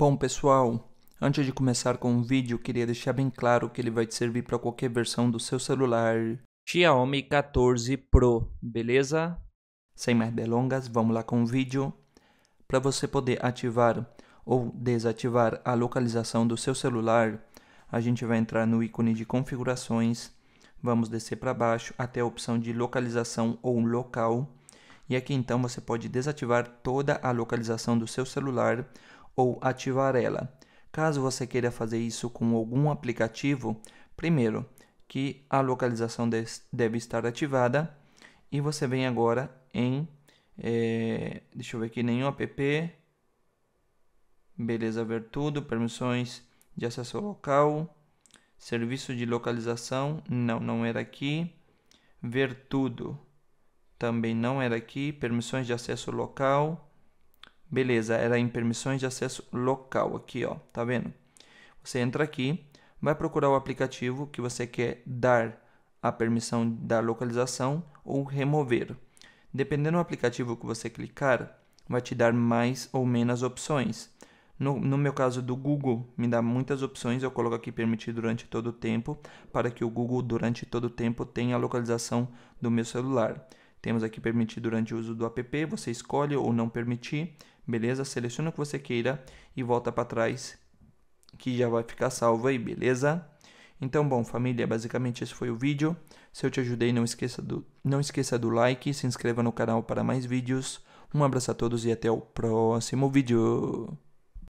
Bom, pessoal, antes de começar com o vídeo, queria deixar bem claro que ele vai te servir para qualquer versão do seu celular Xiaomi 14 Pro, beleza? Sem mais delongas, vamos lá com o vídeo. Para você poder ativar ou desativar a localização do seu celular, a gente vai entrar no ícone de configurações, vamos descer para baixo até a opção de localização ou local, e aqui então você pode desativar toda a localização do seu celular ou ativar ela. Caso você queira fazer isso com algum aplicativo, primeiro que a localização deve estar ativada e você vem agora em é, deixa eu ver aqui nenhum app beleza ver tudo permissões de acesso local serviço de localização não não era aqui ver tudo também não era aqui permissões de acesso local Beleza, era em permissões de acesso local aqui, ó, tá vendo? Você entra aqui, vai procurar o aplicativo que você quer dar a permissão da localização ou remover. Dependendo do aplicativo que você clicar, vai te dar mais ou menos opções. No, no meu caso do Google, me dá muitas opções. Eu coloco aqui permitir durante todo o tempo, para que o Google, durante todo o tempo, tenha a localização do meu celular. Temos aqui permitir durante o uso do app, você escolhe ou não permitir, beleza? Seleciona o que você queira e volta para trás que já vai ficar salvo aí, beleza? Então, bom, família, basicamente esse foi o vídeo. Se eu te ajudei, não esqueça do, não esqueça do like, se inscreva no canal para mais vídeos. Um abraço a todos e até o próximo vídeo.